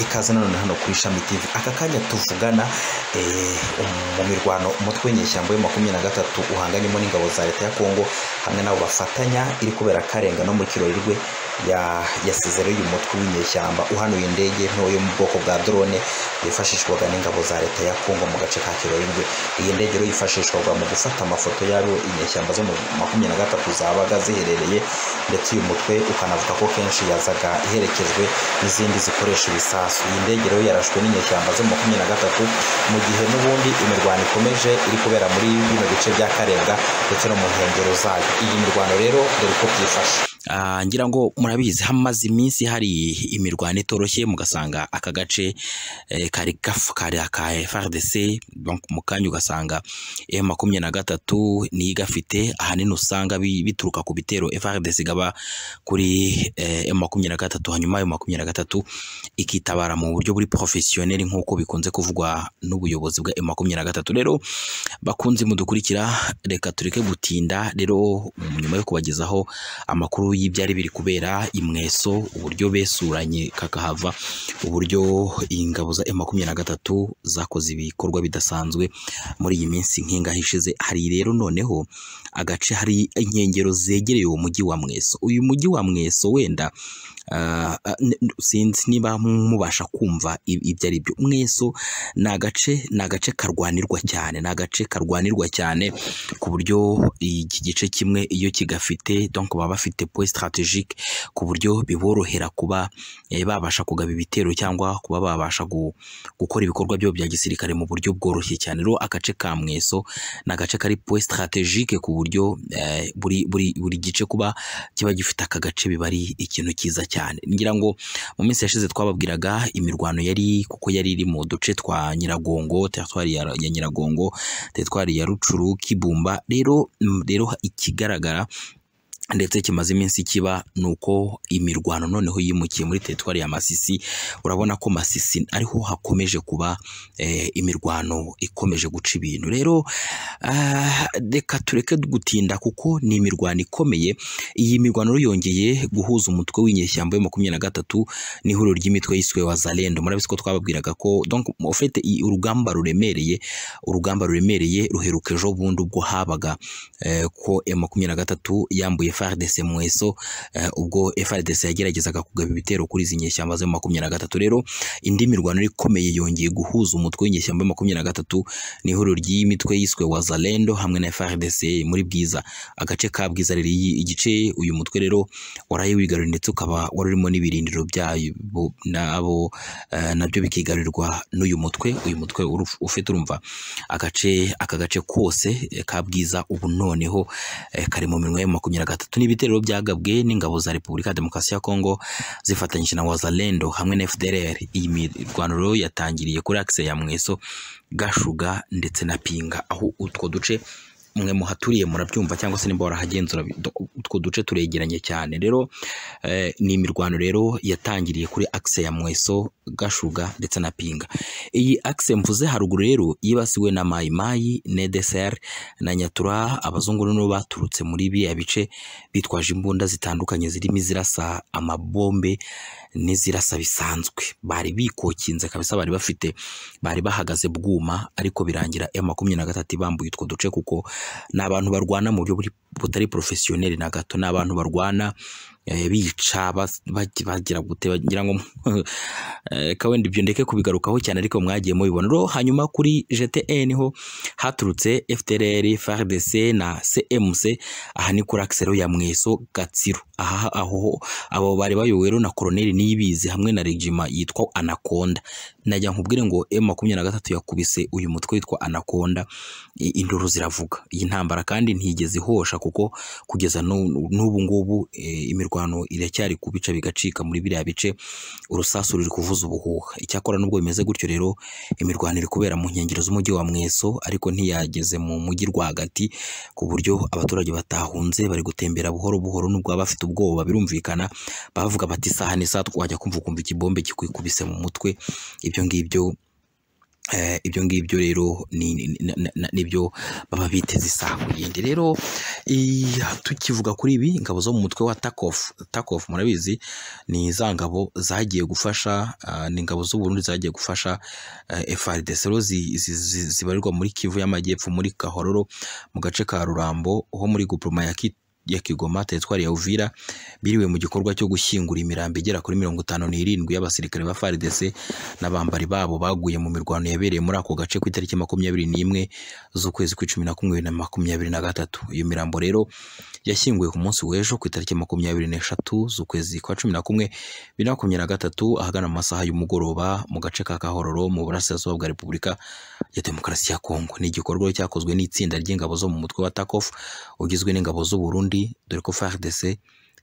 ikaze nanone hano kuri ishami tv aka kanya tuvugana eh, um, mu mirwano umutwe w'inyeshyamba wa makumyabiri na gatatu uhanganyemo n'ingabo za leta ya kongo hamwe n'abo bafatanya iri kubera karenga no mu kirori rwe yasize rero uyu mutwe w'inyeshyamba uhanuye indege nto mu bwoko bwa drone yifashishwaga n'ingabo za leta ya Kongo mu gace ka Kirorindwe iyi ndege rero yifashishwaga mu gufata amafoto y'aho inyeshyamba zo mu makumyabiri na gatatu zabaga ziherereye ndetse uyu mutwe ukanavuga ko kenshi yazaga iherekejwe n'izindi zikoresha ibisasu iyi ndege rero yarashwe n'inyeshyamba zo mu makumyabiri na gatatu mu gihe n'ubundi imirwano ikomeje iri kubera muri bino bice bya Karenga ndetse no mu nkengero zayo iyi mirwano rero dore uko byifashe Ah, ngira ngo murabizi hamaze iminsi hari imirwano itoroshye mugasanga aka gace eh, kari kari aka FARDC mu kanya ugasanga M eh, makumyabiri na gatatu niyo igafite ahanini usanga bituruka ku bitero FARDC gaba kuri M eh, makumyabiri na gatatu hanyuma ayo makumyabiri na gatatu ikitabara mu buryo buri professionnel nk'uko bikunze kuvugwa n'ubuyobozi bwa M makumyabiri na gatatu rero bakunze mudukurikira reka tureke gutinda rero nyuma yo kubagezaho amakuru y'ibyari biri kubera imweso uburyo besuranye kakahava uburyo ingabo za makumyabiri na gatatu zakoze ibikorwa bidasanzwe muri iyi minsi nk'ingahe hari rero noneho agace hari inkengero zegereye uwo mujyi wa mweso uyu mujyi wa mweso wenda Ah, ah, sinzi niba mubasha kumva ibyo ari byo mweso ni agace ni agace karwanirwa cyane ni agace karwanirwa cyane ku buryo iki gice kimwe iyo kigafite donc baba bafite point strategique ku buryo biborohera kuba eh, babasha kugaba ibitero cyangwa kuba babasha gukora ibikorwa byabo bya gisirikare mu buryo bworoshye cyane rero agace ka mweso ni agace kari point strategique ku buryo eh, buri buri buri gice kuba kiba gifite aka gace biba ari ikintu cyiza cyane cyane ngira ngo mu minsi yashize twababwiraga imirwano yari kuko yari iri mu duce twa Nyiragongo teritwari ya Nyiragongo teritwari ya Rucuru Kibumba rero rero ikigaragara ndetse kimaze iminsi kiba ni uko imirwano noneho yimukiye muri teritwari ya Masisi urabona ko Masisi ariho hakomeje kuba eh, imirwano ikomeje guca ibintu rero eh, reka tureke gutinda kuko ni imirwano ikomeye iyi mirwano yongeye guhuza umutwe w'inyeshyamba ya makumyabiri na gatatu n'ihuriro ry'imitwe yiswe Wazalendo murabizi ko twababwiraga ko ufite urugamba ruremereye urugamba ruremereye ruheruka ejo bundi ubwo habaga eh, ko makumyabiri na gatatu yambuye FARDC Muheso eh, ubwo FARDC yageragezaga kugaba ibitero kuri izi nyeshyamba za makumyabiri na gatatu rero indi mirwano ikomeye yongeye guhuza umutwe w'inyeshyamba makumyabiri na gatatu n'ihuriro ry'imitwe yiswe Wazalendo hamwe na FARDC muri Bwiza agace ka Bwiza rero igice uyu mutwe rero waraye wigaruriye ndetse ukaba wari urimo n'ibirindiro byabo nabo eh, nabyo bikigarurirwa n'uyu mutwe uyu mutwe ufite urumva agace aka gace kose ka Bwiza ubu noneho eh, kari mu minwa ya makumya na gatatu bitatu n'ibitero byagabwe n'ingabo za Repubulika ya Demokarasi ya Kongo zifatanyije na Wazalendo hamwe na FDLR iyi mirwaniro yatangiriye kuri akise ya Mweso Gashuga ndetse na Pinga aho utwo duce mwe muhaturiye murabyumva cyangwa se nimba warahagenzura utwo duce turegeranye cyane rero eh, ni imirwano rero yatangiriye kuri akise ya mweso gashuga ndetse na pinga iyi akise mvuze haruguru rero yibasiwe na mayimayi nedeseri na nyatura abazungu noneho baturutse muri biriya bice bitwaje imbunda zitandukanye zirimo zirasa amabombe n'izirasa bisanzwe bari bikokinze kabisa bari bafite bari bahagaze bwuma ariko birangira M makumyabiri na gatatu ibambuye utwo duce kuko ni abantu barwana mu buryo butari porofesiyoneri na gato ni abantu barwana eh, bica bagira gute bagira ngo reka eh, wenda ibyo ndeke kubigarukaho cyane ariko mwagiye mubibona rero hanyuma kuri GTN ho haturutse FDLR FARDC na CMC aha ni kuri Axel ya Mweso Gatsiru aha aho abo bari bayobowe na Colonel Niyibizi hamwe na regiment yitwa anakonda najya nkubwire ngo m gatatu yakubise uyu mutwe witwa Anaconda induru ziravuga iyi ntambara kandi ntigeze ihosha kuko kugeza n'ubu ngubu eh, imirwano iracyari kubica bigacika muri biriya bice urusasu ruri kuvuza ubuhuha icyakora nubwo bimeze gutyo rero imirwano iri kubera mu nkengero z'umujyi wa mweso ariko ntiyageze mu mujyi rwagati ku buryo abaturage batahunze bari gutembera buhoro buhoro nubwo bafite ubwoba birumvikana bavuga bati isaha n'isaha twajya kumva ukumva ikibombe kikwikubise mu mutwe ibyo ngibyo Eh, ibyo ngibyo rero nibyo baba biteze isaha yindi rero tukivuga kuri ibi ingabo zo mu mutwe wa takofu takofu murabizi ni za ngabo zagiye gufasha ah, ni ingabo z'u zagiye gufasha eh, FARDC zibarirwa muri Kivu y'Amajyepfo muri Kahororo mu gace ka Rurambo ho muri Gupuroma ya Kit ya Kigoma teritwari ya Uvira biriwe mu gikorwa cyo gushyingura imirambo igera kuri mirongo itanu n'irindwi y'abasirikare ba FARDC n'abambari babo baguye mu mirwano yabereye muri ako gace ku itariki makumyabiri n'imwe z'ukwezi kw'icumi na kumwe na makumyabiri na gatatu iyo mirambo rero yashyinguwe ku munsi w'ejo ku itariki makumyabiri n'eshatu z'ukwezi kwa cumi na kumwe bibiri na makumyabiri na gatatu ahagana mu masaha y'umugoroba mu gace ka Kahororo mu burasirazuba bwa Repubulika ya Demokarasi ya Kongo ni igikorwa cyakozwe n'itsinda ry'ingabo zo mu mutwe wa TACOF ugizwe n'ingabo z'u Burundi ukuri dore ko FARDC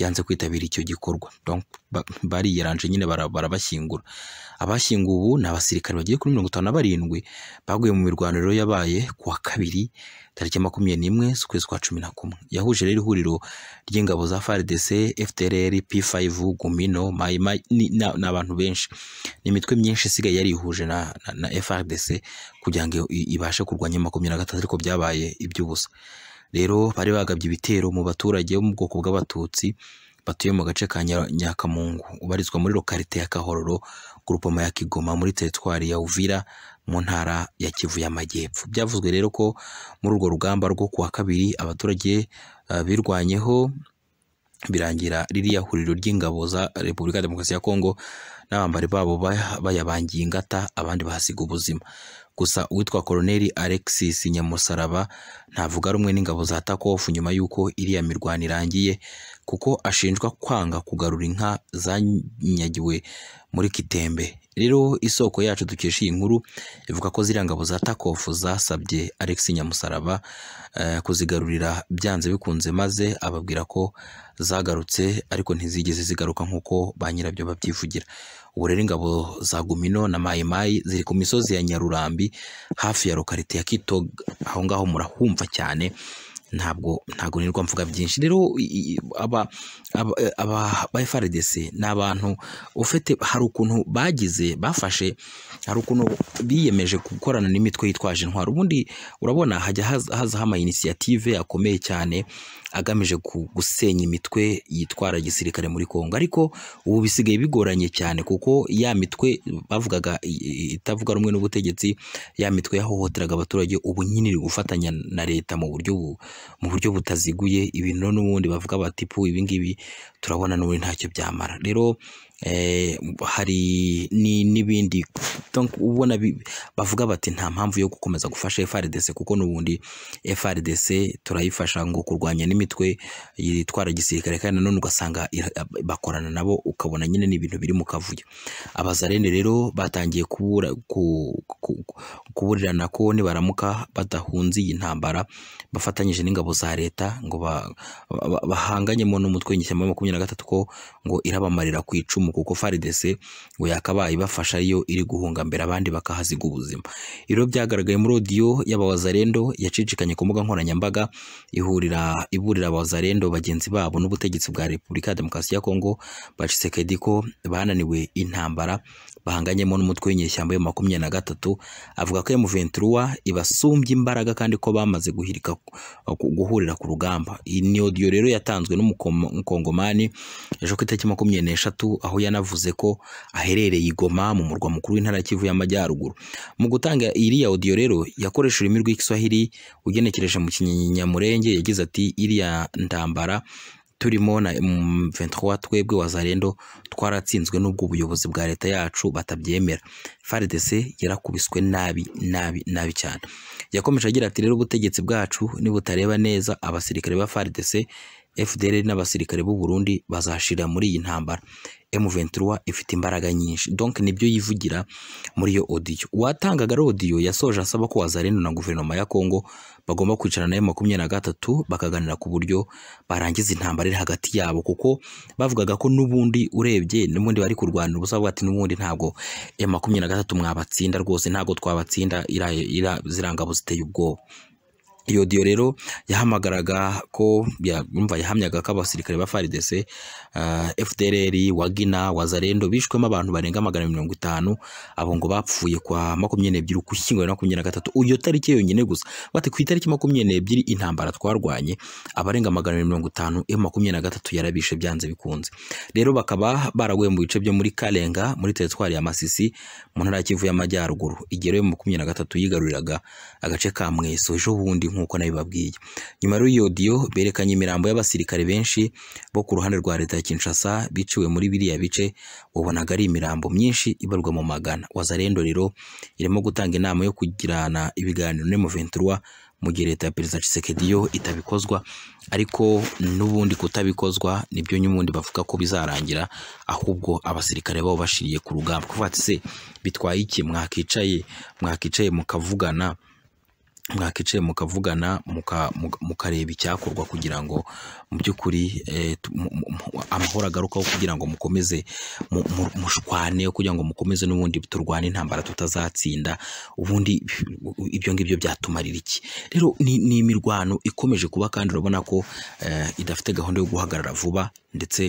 yanze kwitabira icyo gikorwa bariyeranje nyine barabashyingura abashyinguwe ubu ni abasirikare bagiye kuri mirongo itanu na barindwi baguye mu mirwano yabaye ku wa kabiri tariki makumyabiri n'imwe z'ukwezi kwa cumi na kumwe yahuje rero ihuriro ry'ingabo za FARDC FDLR P5 Gumino Maimai ni abantu benshi ni imitwe myinshi isigaye yarihuje na, na, na FARDC kugira ngo ibashe kurwanya makumyabiri na gatatu ariko byabaye iby'ubusa rero bari bagabye ibitero mu baturage bo mu bwoko bw'abatutsi batuye mu gace ka nyakamungu ubarizwa muri lokarite ya kahororo gurupoma ya kigoma muri teritwari ya uvira mu ntara ya kivu y'amajyepfo byavuzwe rero ko muri urwo rugamba rwo kuwa kabiri abaturage eh, birwanyeho birangira ririya huriro ry'ingabo za repubulika demokarasi ya kongo n'abambari babo bayabangiye ingata abandi bahasiga ubuzima gusa uwitwa koloneli alexis nyamusaraba ntavuga rumwe n'ingabo za takofu nyuma y'uko iriya mirwano irangiye kuko ashinjwa kwanga kugarura inka zanyagiwe muri kitembe rero isoko yacu dukesha iyi nkuru ivuga ko ziriya ngabo za takofu zasabye alex nyamusaraba eh, kuzigarurira byanze bikunze maze ababwira ko zagarutse ariko ntizigeze zigaruka nk'uko ba nyirabyo babyivugira ubu rero ingabo za gumino na mayimayi ziri ku misozi ya nyarurambi hafi ya lokarite ya kitog aho ngaho murahumva cyane ntabwo ntabwo nirwa mvuga byinshi rero aba ba FRDC ni abantu ufite hari ukuntu bagize bafashe hari ukuntu biyemeje gukorana n'imitwe yitwaje intwaro ubundi urabona hajya hazaho ama inisiyative akomeye cyane agamije gusenya imitwe yitwara gisirikare muri Kongo ariko ubu bisigaye bigoranye cyane kuko ya mitwe bavugaga itavuga rumwe n'ubutegetsi ya mitwe yahohoteraga abaturage ubu nyine iri gufatanya na leta mu buryo mu buryo butaziguye ibintu n'ubundi bavuga bati pu ibingibi turabona n'ubundi ntacyo byamara rero Eh, hari n'ibindi ubona bavuga bati nta mpamvu yo gukomeza gufasha FRDC kuko n'ubundi FRDC turayifasha ngo kurwanya n'imitwe yitwara gisirikare kandi nanone ugasanga bakorana nabo ukabona nyine n’ibintu biri mu kavuyo abazarene rero batangiye kubura kuburirana ko nibaramuka badahunze iyi ntambara bafatanyije n'ingabo za leta ngo bahanganyemo n'umutwe w'inyeshyamba makumyabiri na gatatu ko ngo irabamarira ku icumu icumu kuko FARDC ngo yakabaye ibafasha iyo iri guhunga mbere abandi bakahaziga ubuzima Iro byagaragaye muri audio y'abawazarendo yacicikanye ku mbuga nkoranyambaga ihurira iburira abawazarendo bagenzi babo n'ubutegetsi bwa Repubulika ya Demokarasi ya Kongo Tshisekedi ko bananiwe intambara bahanganyemo n'umutwe w'inyeshyamba yo makumyabiri na gatatu avuga ko M23 ibasumbye imbaraga kandi ko bamaze guhirika guhurira ku rugamba iyi ni audio rero yatanzwe n'umukongomani ejo ku itariki makumyabiri n'eshatu aho yanavuze ko aherereye i Goma mu murwa mukuru w'intara ya Kivu y'Amajyaruguru mu gutanga iriya audio rero yakoresha ururimi rw'Igiswahili ugenekereje mu kinyamurenge yagize ati iriya ndambara turimo na M23 twebwe wazarendo twaratsinzwe n'ubwo ubuyobozi bwa leta yacu batabyemera FARDC yarakubiswe nabi nabi nabi cyane yakomeje agira ati rero ubutegetsi bwacu nibutareba neza abasirikare ba FARDC FDL n'abasirikare b'u Burundi bazashira muri iyi ntambara M23 ifite imbaraga nyinshi donc nibyo yivugira muri iyo audio uwatangaga audio yasoje asaba ko Wazalendo na guverinoma ya Congo bagomba kwicara na makumyabiri na gatatu bakaganira ku buryo barangiza intambara iri hagati yabo kuko bavugaga ko n'ubundi urebye n'ubundi bari kurwana ubusa ati n'ubundi ntabwo makumyabiri na gatatu mwabatsinda rwose ntabwo twabatsinda ziriya ngabo ziteye ubwoba iyo diyo rero yahamagaraga ko yumva yahamyaga ko abasirikare ba FARDC eh, FDLR wagina wazarendo bishwemo abantu barenga magana mirongo itanu abo ngo bapfuye kwa makumyabiri n'ebyiri ukwishyingo makumyabiri na gatatu iyo tariki yonyine gusa bati ku itariki makumyabiri n'ebyiri intambara twarwanye abarenga magana mirongo itanu e makumyabiri na gatatu yarabishe byanze bikunze rero bakaba baraguye mu bice byo muri Kalenga muri teritwari ya Masisi mu ntara ya Kivu y'amajyaruguru igihe rero makumyabiri na gatatu yigaruriraga agace ka Mweso ejo bundi nk'uko nabibabwiye nyuma rero y'odiyo berekanye imirambo y'abasirikare benshi bo ku ruhande rwa leta ya Kinshasa biciwe muri biriya bice wabonaga ari imirambo myinshi ibarwa mu magana wazarendo rero irimo gutanga inama yo kugirana ibiganiro ne Moventura mu gihe leta ya perezida Tshisekedi itabikozwa ariko n'ubundi kutabikozwa nibyo nyubundi bavuga ko bizarangira ahubwo abasirikare babo bashiriye ku rugamba kuvuga ati se bitwaye iki mwakicaye mwakicaye mukavugana mwakicaye mukavugana mukareba icyakorwa kugira ngo mu by'ukuri eh, amahoro agarukaho kugira ngo mukomeze mushwane kugira ngo mukomeze n'ubundi turwane intambara tutazatsinda ubundi ibyo ngibyo byatumarira iki rero ni imirwano ikomeje kuba kandi urabona ko eh, idafite gahunda yo guhagarara vuba ndetse